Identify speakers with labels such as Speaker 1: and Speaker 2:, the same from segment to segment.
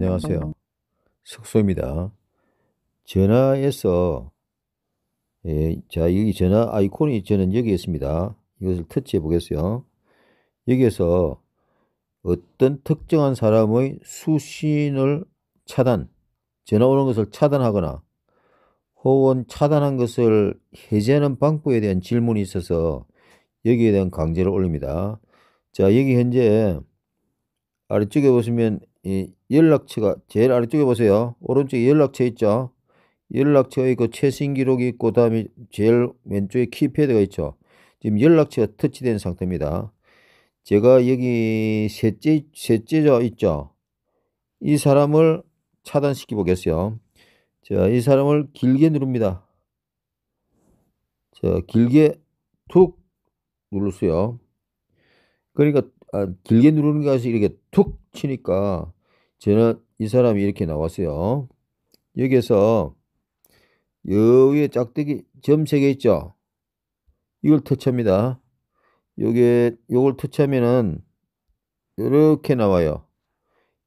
Speaker 1: 안녕하세요. 석소입니다. 전화에서 예, 자 여기 전화 아이콘이 저는 여기 있습니다. 이것을 터치해 보겠어요. 여기에서 어떤 특정한 사람의 수신을 차단, 전화 오는 것을 차단하거나 혹은 차단한 것을 해제하는 방법에 대한 질문이 있어서 여기에 대한 강제를 올립니다. 자, 여기 현재 아래쪽에 보시면 이 연락처가 제일 아래쪽에 보세요. 오른쪽에 연락처 있죠. 연락처가 있고 그 최신 기록이 있고 다음에 제일 왼쪽에 키패드가 있죠. 지금 연락처가 터치된 상태입니다. 제가 여기 셋째, 셋째자 있죠. 이 사람을 차단시키 보겠어요. 자, 이 사람을 길게 누릅니다. 자, 길게 툭 눌렀어요. 그러니까 아, 길게 누르는 게 아니라 이렇게 툭 치니까 저는 이 사람이 이렇게 나왔어요. 여기에서 여기에 짝대기 점세개 있죠. 이걸 터치합니다. 요게 요걸 터치하면은 이렇게 나와요.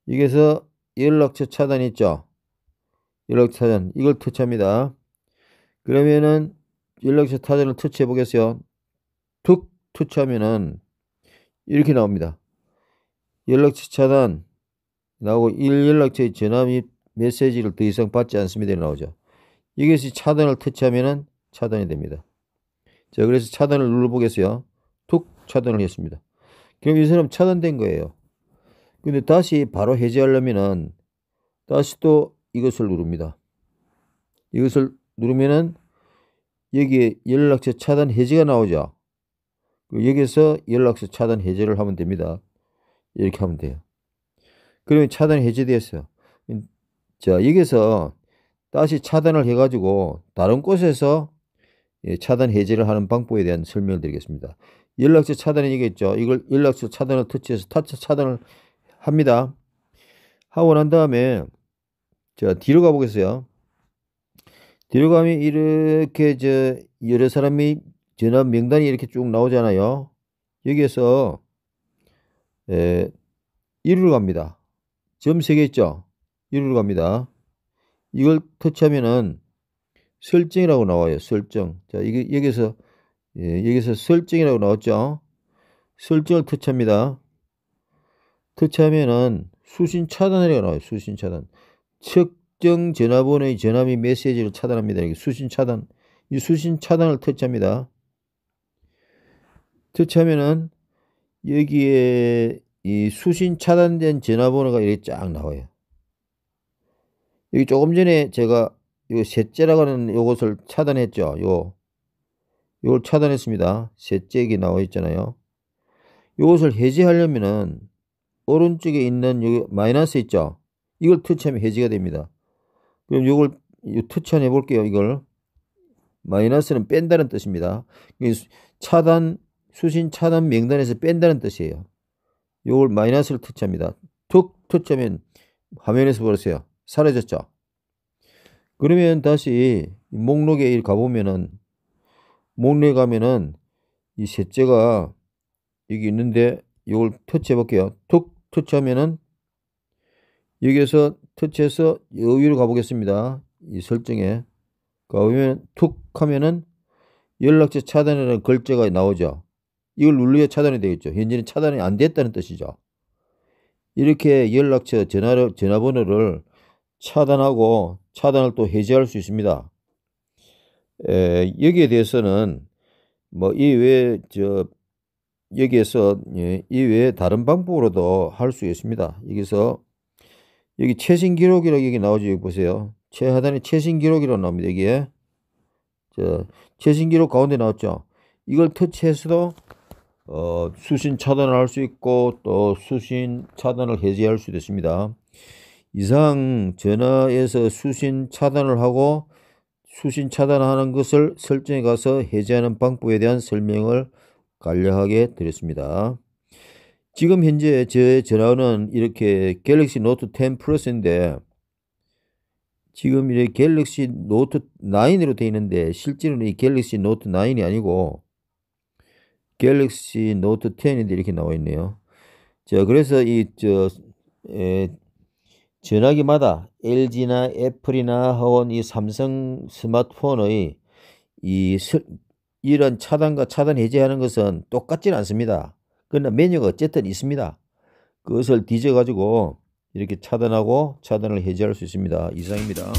Speaker 1: 여기서 에 연락처 차단 있죠. 연락처 차단 이걸 터치합니다. 그러면은 연락처 차단을 터치해 보겠어요. 툭 터치하면은 이렇게 나옵니다. 연락처 차단 나오고 1연락처의 전화 및 메시지를 더 이상 받지 않습니다. 나오죠. 이것이 차단을 터치하면 차단이 됩니다. 자, 그래서 차단을 눌러보겠어요. 툭 차단을 했습니다. 그럼 이 사람 차단된 거예요. 근데 다시 바로 해제하려면은 다시 또 이것을 누릅니다. 이것을 누르면은 여기에 연락처 차단 해제가 나오죠. 그 여기서 연락처 차단 해제를 하면 됩니다. 이렇게 하면 돼요. 그러면 차단이 해제되었어요. 자, 여기서 다시 차단을 해가지고 다른 곳에서 예, 차단 해제를 하는 방법에 대한 설명을 드리겠습니다. 연락처 차단이 얘기했죠. 이걸 연락처 차단을 터치해서 타차 차단을 합니다. 하고 난 다음에 자 뒤로 가보겠어요. 뒤로 가면 이렇게 저 여러 사람이 전화 명단이 이렇게 쭉 나오잖아요. 여기에서 에, 예, 1위로 갑니다. 점 3개 있죠? 이리로 갑니다. 이걸 터치하면은 설정이라고 나와요. 설정. 자, 이게 여기서 예, 여기서 설정이라고 나왔죠. 설정을 터치합니다. 터치하면은 수신 차단이라고 나와요. 수신 차단. 측정 전화번호의 전화 및 메시지를 차단합니다. 이게 수신 차단. 이 수신 차단을 터치합니다. 터치하면은 여기에 이 수신 차단된 전화번호가 이렇게 쫙 나와요. 여기 조금 전에 제가 요 셋째라고 하는 요것을 차단했죠. 요 요걸 차단했습니다. 셋째 기 나와 있잖아요. 요것을 해제하려면은 오른쪽에 있는 요 마이너스 있죠. 이걸 터치하면 해제가 됩니다. 그럼 요걸 요 터치해 볼게요. 이걸 마이너스는 뺀다는 뜻입니다. 차단 수신 차단 명단에서 뺀다는 뜻이에요. 요걸 마이너스를 터치합니다. 툭 터치하면 화면에서 보세요. 사라졌죠? 그러면 다시 목록에 가보면은 목록에 가면은 이 셋째가 여기 있는데 요걸 터치해 볼게요. 툭 터치하면은 여기에서 터치해서 여기로 가보겠습니다. 이 설정에 가보면 툭 하면은 연락처 차단이라는 글자가 나오죠. 이걸 눌러야 차단이 되겠죠. 현재는 차단이 안 됐다는 뜻이죠. 이렇게 연락처 전화를, 전화번호를 차단하고 차단을 또 해제할 수 있습니다. 에, 여기에 대해서는 뭐 이외에 저 여기에서 예, 이외에 다른 방법으로도 할 수 있습니다. 여기서 여기 최신 기록이라고 여기 나오죠. 여기 보세요. 최하단에 최신 기록이라고 나옵니다. 여기에 저 최신 기록 가운데 나왔죠. 이걸 터치해서도 어, 수신 차단을 할 수 있고 또 수신 차단을 해제할 수도 있습니다. 이상 전화에서 수신 차단을 하고 수신 차단하는 것을 설정에 가서 해제하는 방법에 대한 설명을 간략하게 드렸습니다. 지금 현재 제 전화는 이렇게 갤럭시 노트 10 플러스인데 지금 이 갤럭시 노트 9으로 되어 있는데 실제로는 이 갤럭시 노트 9이 아니고 갤럭시 노트 10인데 이렇게 나와 있네요. 자, 그래서 이, 저, 에, 전화기마다 LG나 애플이나 하원 이 삼성 스마트폰의 이 설, 이런 차단과 차단 해제하는 것은 똑같지는 않습니다. 그러나 메뉴가 어쨌든 있습니다. 그것을 뒤져 가지고 이렇게 차단하고 차단을 해제할 수 있습니다. 이상입니다.